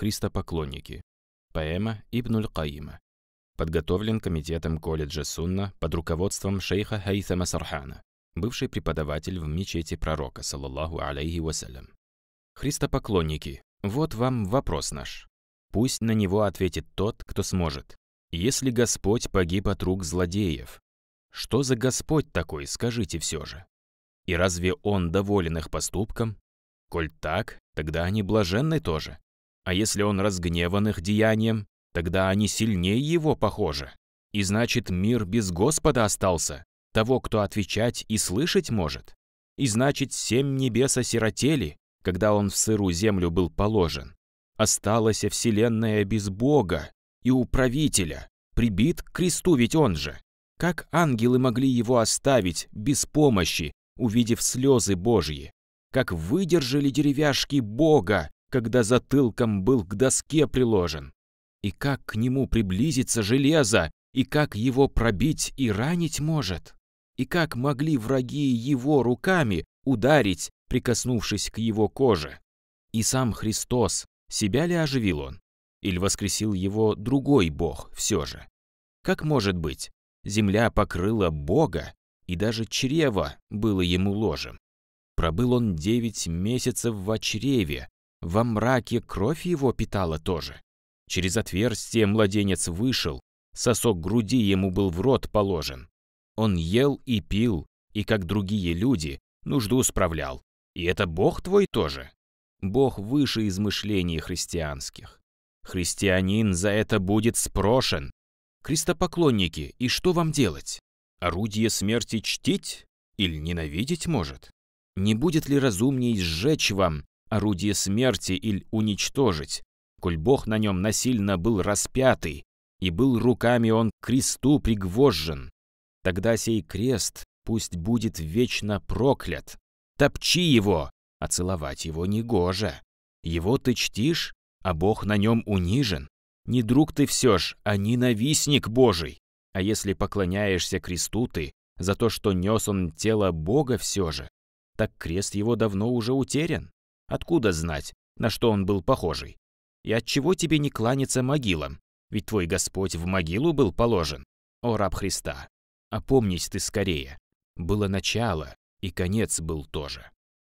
«Христопоклонники». Поэма Ибнуль Каима. Подготовлен комитетом колледжа Сунна под руководством шейха Хайсама Сархана, бывший преподаватель в мечети пророка, саллаллаху алейхи вассалям. Христопоклонники, вот вам вопрос наш. Пусть на него ответит тот, кто сможет. Если Господь погиб от рук злодеев, что за Господь такой, скажите все же? И разве Он доволен их поступком? Коль так, тогда они блаженны тоже. А если он разгневан их деянием, тогда они сильнее его похожи. И значит, мир без Господа остался, того, кто отвечать и слышать может. И значит, семь небес осиротели, когда он в сыру землю был положен. Осталась вселенная без Бога и управителя, прибит к кресту ведь он же. Как ангелы могли его оставить без помощи, увидев слезы Божьи? Как выдержали деревяшки Бога, когда затылком был к доске приложен. И как к нему приблизится железо, и как его пробить и ранить может, и как могли враги его руками ударить, прикоснувшись к его коже. И сам Христос, себя ли оживил он? Или воскресил его другой Бог все же? Как может быть, земля покрыла Бога, и даже чрево было ему ложем? Пробыл он девять месяцев в чреве, во мраке кровь его питала тоже. Через отверстие младенец вышел, сосок груди ему был в рот положен. Он ел и пил, и, как другие люди, нужду справлял. И это Бог твой тоже. Бог выше измышлений христианских. Христианин за это будет спрошен. Крестопоклонники, и что вам делать? Орудие смерти чтить или ненавидеть может? Не будет ли разумнее сжечь вам орудие смерти или уничтожить, коль Бог на нем насильно был распятый, и был руками он к кресту пригвожжен. Тогда сей крест пусть будет вечно проклят. Топчи его, а целовать его негоже. Его ты чтишь, а Бог на нем унижен. Не друг ты все ж, а ненавистник Божий. А если поклоняешься кресту ты, за то, что нес он тело Бога все же, так крест его давно уже утерян. Откуда знать, на что он был похожий? И от чего тебе не кланяться могилам? Ведь твой Господь в могилу был положен. О, раб Христа, опомнись ты скорее. Было начало, и конец был тоже.